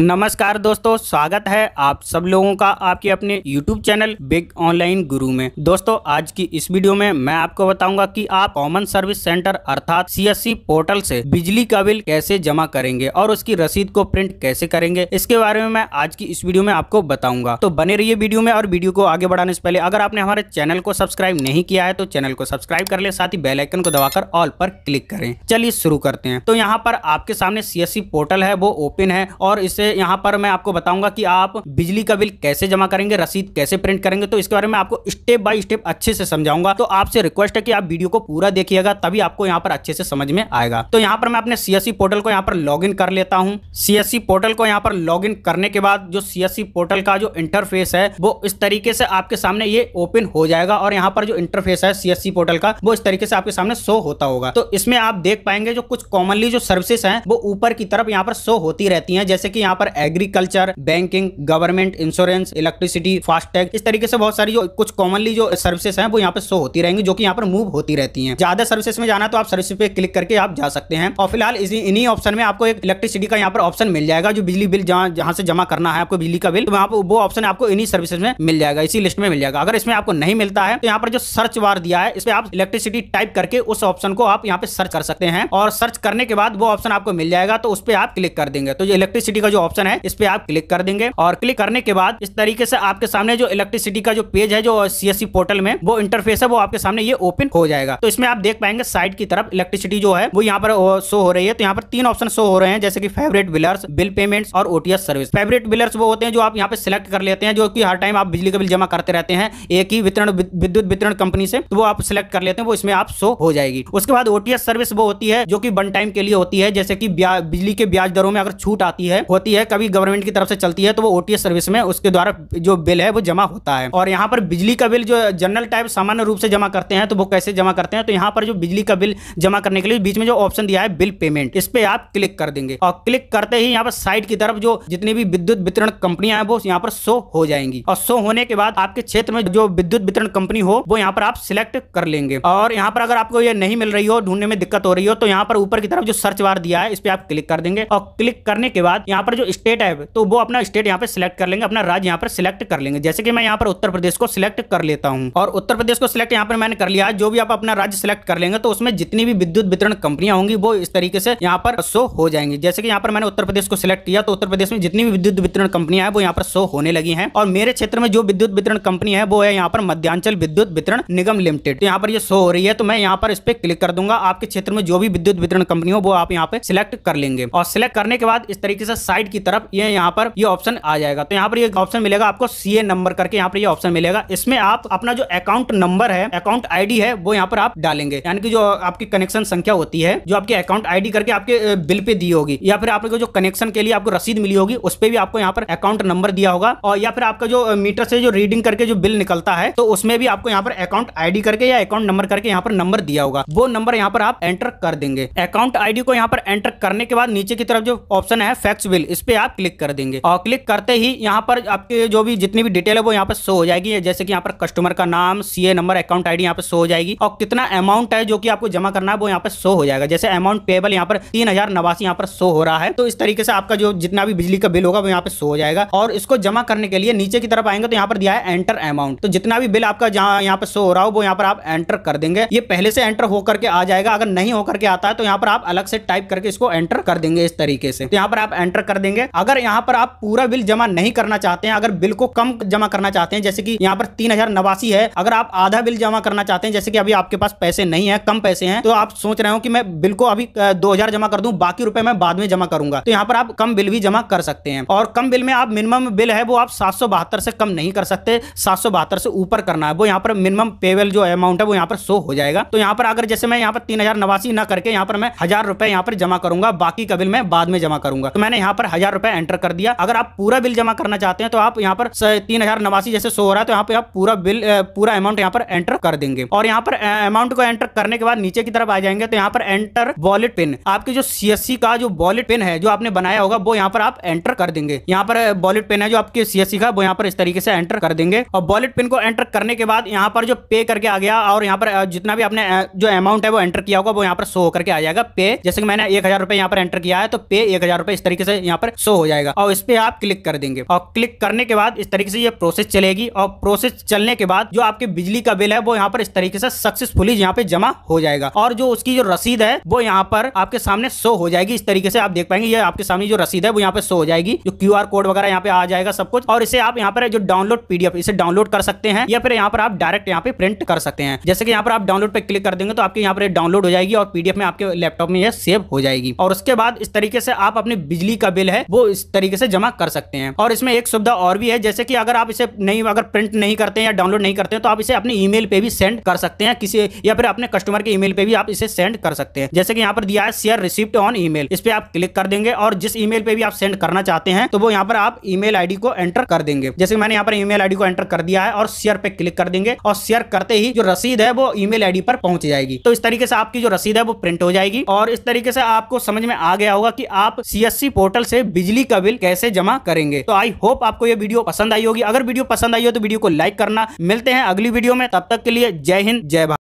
नमस्कार दोस्तों स्वागत है आप सब लोगों का आपके अपने YouTube चैनल बिग ऑनलाइन गुरु में दोस्तों आज की इस वीडियो में मैं आपको बताऊंगा कि आप कॉमन सर्विस सेंटर अर्थात सी पोर्टल से बिजली का बिल कैसे जमा करेंगे और उसकी रसीद को प्रिंट कैसे करेंगे इसके बारे में मैं आज की इस वीडियो में आपको बताऊंगा तो बने रही वीडियो में और वीडियो को आगे बढ़ाने से पहले अगर आपने हमारे चैनल को सब्सक्राइब नहीं किया है तो चैनल को सब्सक्राइब कर ले साथ ही बेलाइकन को दबाकर ऑल पर क्लिक करें चलिए शुरू करते हैं तो यहाँ पर आपके सामने सी पोर्टल है वो ओपन है और इसे यहाँ पर मैं आपको बताऊंगा कि आप बिजली का बिल कैसे जमा करेंगे रसीद कैसे प्रिंट करेंगे तो इसके बारे में आपको स्टेप बाय स्टेप अच्छे से समझाऊंगा तो आपसे रिक्वेस्ट है कि आप वीडियो को पूरा देखिएगा तभी आपको यहाँ पर अच्छे से समझ में आएगा तो यहाँ पर मैं अपने सीएससी पोर्टल को यहाँ पर लॉग कर लेता हूँ सीएससी पोर्टल को यहाँ पर लॉग करने के बाद जो सीएससी पोर्टल का जो इंटरफेस है वो इस तरीके से आपके सामने ये ओपन हो जाएगा और यहाँ पर जो इंटरफेस है सीएससी पोर्टल का वो इस तरीके से आपके सामने शो होता होगा तो इसमें आप देख पाएंगे जो कुछ कॉमनली जो सर्विसेज है वो ऊपर की तरफ यहाँ पर शो होती रहती है जैसे कि यहाँ यहाँ पर agriculture banking government insurance electricity FASTag इस तरीके से बहुत सारी जो कुछ कॉमनली जो सर्विसेस हैं वो यहाँ पर शो होती रहेंगी जो कि यहाँ पर मूव होती रहती हैं ज्यादा सर्विसेस में जाना तो आप सर्विस पे क्लिक करके आप जा सकते हैं और फिलहाल इन्हीं ऑप्शन में आपको एक इलेक्ट्रिसिटी का यहाँ पर ऑप्शन मिल जाएगा जो बिजली बिल जहाँ जहाँ से जमा करना है आपको बिजली का बिल तो वहाँ पर वो ऑप्शन आपको इन्हीं सर्विसेज में मिल जाएगा इसी लिस्ट में मिल जाएगा अगर इसमें आपको नहीं मिलता है तो यहाँ पर जो सर्च वार दिया है इस पर आप इलेक्ट्रिसिटी टाइप करके उस ऑप्शन को आप यहाँ पे सर्च कर सकते हैं और सर्च करने के बाद वो ऑप्शन आपको मिल जाएगा तो उस पर आप क्लिक कर देंगे तो ये इलेक्ट्रिसिटी का जो जो ऑप्शन है इस पे आप क्लिक कर देंगे और क्लिक करने के बाद इस तरीके से आपके सामने जो इलेक्ट्रिसिटी का जो पेज है जो सीएससी पोर्टल में वो इंटरफेस है वो आपके सामने ये ओपन हो जाएगा तो इसमें आप देख पाएंगे साइड की तरफ इलेक्ट्रिसिटी जो है वो यहाँ पर शो हो रही है तो यहाँ पर तीन ऑप्शन शो हो रहे हैं जैसे की फेवरेट बिलर्स बिल पेमेंट्स और ओटीएस सर्विस फेवरेट बिलर्स वो होते हैं जो आप यहाँ पे सिलेक्ट कर लेते हैं जो की हर टाइम आप बिजली का बिल जमा करते रहते हैं एक ही वितरण विद्युत वितरण कंपनी से तो वो आप सिलेक्ट कर लेते हैं वो इसमें आप शो हो जाएगी उसके बाद ओटीएस सर्विस वो होती है जो कि वन टाइम के लिए होती है जैसे कि बिजली के ब्याज दरों में अगर छूट आती है होती होती है कभी गवर्नमेंट की तरफ से चलती है तो वो ओटीएस सर्विस में उसके द्वारा जो बिल है वो जमा होता है और यहाँ पर बिजली का बिल जो जनरल टाइप सामान्य रूप से जमा करते हैं तो वो कैसे जमा करते हैं तो यहाँ पर जो बिजली का बिल जमा करने के लिए बीच में जो ऑप्शन दिया है बिल पेमेंट इस पर आप क्लिक कर देंगे और क्लिक करते ही यहाँ पर साइट की तरफ जो जितनी भी विद्युत वितरण कंपनियां हैं वो यहाँ पर शो हो जाएंगी और शो होने के बाद आपके क्षेत्र में जो विद्युत वितरण कंपनी हो वो यहाँ पर आप सिलेक्ट कर लेंगे और यहाँ पर अगर आपको ये नहीं मिल रही हो ढूंढने में दिक्कत हो रही हो तो यहाँ पर ऊपर की तरफ जो सर्च बार दिया है इस पर आप क्लिक कर देंगे और क्लिक करने के बाद यहाँ पर जो स्टेट है तो वो अपना स्टेट यहाँ पे सिलेक्ट कर लेंगे अपना राज्य यहाँ पर सिलेक्ट कर लेंगे जैसे कि मैं यहाँ पर उत्तर प्रदेश को सिलेक्ट कर लेता हूँ और उत्तर प्रदेश को सिलेक्ट यहाँ पर मैंने कर लिया जो भी आप अपना राज्य सिलेक्ट कर लेंगे तो उसमें जितनी भी विद्युत वितरण कंपनियां होंगी वो इस तरीके से यहाँ पर शो हो जाएंगी जैसे कि यहाँ पर मैंने उत्तर प्रदेश को सिलेक्ट किया तो उत्तर प्रदेश में जितनी भी विद्युत वितरण कंपनियां हैं वो यहाँ पर शो होने लगी हैं और मेरे क्षेत्र में जो विद्युत वितरण कंपनी है वो है यहाँ पर मध्यांचल विद्युत वितरण निगम लिमिटेड तो यहाँ पर ये शो हो रही है तो मैं यहाँ पर इस पर क्लिक कर दूंगा आपके क्षेत्र में जो भी विद्युत वितरण कंपनी हो वो आप यहाँ पे सिलेक्ट कर लेंगे और सिलेक्ट करने के बाद इस तरीके से साइड साइड की तरफ ये यहाँ पर ये ऑप्शन आ जाएगा तो यहाँ पर ये ऑप्शन मिलेगा आपको सीए नंबर करके यहाँ पर ये ऑप्शन मिलेगा इसमें आप अपना जो अकाउंट नंबर है अकाउंट आईडी है वो यहाँ पर आप डालेंगे यानी कि जो आपकी कनेक्शन संख्या होती है जो आपकी अकाउंट आईडी करके आपके बिल पे दी होगी या फिर आपको जो कनेक्शन के लिए आपको रसीद मिली होगी उस पर भी आपको यहाँ पर अकाउंट नंबर दिया होगा और या फिर आपका जो मीटर से जो रीडिंग करके जो बिल निकलता है तो उसमें भी आपको यहाँ पर अकाउंट आईडी करके या अकाउंट नंबर करके यहाँ पर नंबर दिया होगा वो नंबर यहाँ पर आप एंटर कर देंगे अकाउंट आईडी को यहाँ पर एंटर करने के बाद नीचे की तरफ जो ऑप्शन है फैक्स बिल इस पर आप क्लिक कर देंगे और क्लिक करते ही यहाँ पर आपके जो भी जितनी भी डिटेल है वो यहाँ पर शो हो जाएगी जैसे कि यहाँ पर कस्टमर का नाम सीए नंबर अकाउंट आईडी यहाँ पर शो हो जाएगी और कितना अमाउंट है जो कि आपको जमा करना है वो यहाँ पर शो हो जाएगा जैसे अमाउंट पेबल यहाँ पर तीन हजार नवासी यहाँ पर शो हो रहा है तो इस तरीके से आपका जो जितना भी बिजली का बिल होगा वो यहाँ पे शो हो जाएगा और इसको जमा करने के लिए नीचे की तरफ आएंगे तो यहाँ पर दिया है एंटर अमाउंट तो जितना भी बिल आपका जहाँ यहाँ पर शो हो रहा हो वो यहाँ पर आप एंटर कर देंगे ये पहले से एंटर होकर के आ जाएगा अगर नहीं होकर के आता है तो यहाँ पर आप अलग से टाइप करके इसको एंटर कर देंगे इस तरीके से तो यहाँ पर आप एंटर कर देंगे देंगे अगर यहाँ पर आप पूरा बिल जमा नहीं करना चाहते हैं अगर बिल को कम जमा करना चाहते हैं जैसे कि यहाँ पर तीन हजार नवासी है अगर आप आधा बिल जमा करना चाहते हैं जैसे कि अभी आपके पास पैसे नहीं है कम पैसे हैं तो आप सोच रहे हो कि मैं बिल को अभी दो जमा कर दूं बाकी रुपए मैं बाद में जमा करूंगा तो यहाँ पर आप कम बिल भी जमा कर सकते हैं और कम बिल में आप मिनिमम बिल है वो आप सात से कम नहीं कर सकते सात से ऊपर करना है वो यहाँ पर मिनिमम पेवेल जो अमाउंट है वो यहाँ पर शो हो जाएगा तो यहाँ पर अगर जैसे मैं यहाँ पर तीन हजार नवासी न करके यहाँ पर मैं हजार रुपए यहाँ पर जमा करूंगा बाकी का बिल मैं बाद में जमा करूंगा तो मैंने यहाँ पर हजार रुपए एंटर कर दिया अगर आप पूरा बिल जमा करना चाहते हैं तो आप यहाँ पर तीन हजार नवासी जैसे शो हो रहा है तो यहाँ पे आप पूरा बिल पूरा अमाउंट यहाँ पर एंटर कर देंगे और यहाँ पर अमाउंट को एंटर करने के बाद नीचे की तरफ आ जाएंगे तो यहाँ पर एंटर वॉलेट पिन आपके जो सी का जो वॉलेट पिन है जो आपने बनाया होगा वो यहाँ पर आप एंटर कर देंगे यहाँ पर वॉलेट पिन है जो आपके सी का वो यहाँ पर इस तरीके से एंटर कर देंगे और वॉलेट पिन को एंटर करने के बाद यहाँ पर जो पे करके आ गया और यहाँ पर जितना भी आपने जो अमाउंट है वो एंटर किया होगा वो यहाँ पर शो करके आ जाएगा पे जैसे कि मैंने एक हजार रुपए यहाँ पर एंटर किया है तो पे एक हजार रुपए इस तरीके से यहाँ पर पर शो हो जाएगा और इस पे आप क्लिक कर देंगे और क्लिक करने के बाद इस तरीके से ये प्रोसेस चलेगी और प्रोसेस चलने के बाद जो आपके बिजली का बिल है वो यहाँ पर इस तरीके से सक्सेसफुली यहाँ पे जमा हो जाएगा और जो उसकी जो रसीद है वो यहाँ पर आपके सामने शो हो जाएगी इस तरीके से आप देख पाएंगे ये आपके सामने जो रसीद है वो यहाँ पे शो हो जाएगी जो क्यू कोड वगैरह यहाँ पे आ जाएगा सब कुछ और इसे आप यहाँ पर जो डाउनलोड पीडीएफ इसे डाउनलोड कर सकते हैं या फिर यहाँ पर आप डायरेक्ट यहाँ पे प्रिंट कर सकते हैं जैसे कि यहाँ पर आप डाउनलोड पे क्लिक कर देंगे तो आपके यहाँ पर डाउनलोड हो जाएगी और पीडीएफ में आपके लैपटॉप में यह सेव हो जाएगी और उसके बाद इस तरीके से आप अपने बिजली का बिल बिल है वो इस तरीके से जमा कर सकते हैं और इसमें एक सुविधा और भी है जैसे कि अगर आप इसे नहीं अगर प्रिंट नहीं करते हैं या डाउनलोड नहीं करते हैं तो आप इसे अपने ईमेल पे भी सेंड कर सकते हैं किसी या फिर अपने कस्टमर के ईमेल पे भी आप इसे सेंड कर सकते हैं जैसे कि यहाँ पर दिया है शेयर रिसिप्ट ऑन ईमेल इस पर आप क्लिक कर देंगे और जिस ईमेल पे भी आप सेंड करना चाहते हैं तो वो यहाँ पर आप ईमेल आईडी को एंटर कर देंगे जैसे मैंने यहाँ पर ईमेल आईडी को एंटर कर दिया है और शेयर पे क्लिक कर देंगे और शेयर करते ही जो रसीद है वो ईमेल आईडी पर पहुंच जाएगी तो इस तरीके से आपकी जो रसीद है वो प्रिंट हो जाएगी और इस तरीके से आपको समझ में आ गया होगा कि आप सीएससी पोर्टल से से बिजली का बिल कैसे जमा करेंगे तो आई होप आपको ये वीडियो पसंद आई होगी अगर वीडियो पसंद आई हो तो वीडियो को लाइक करना मिलते हैं अगली वीडियो में तब तक के लिए जय हिंद जय भारत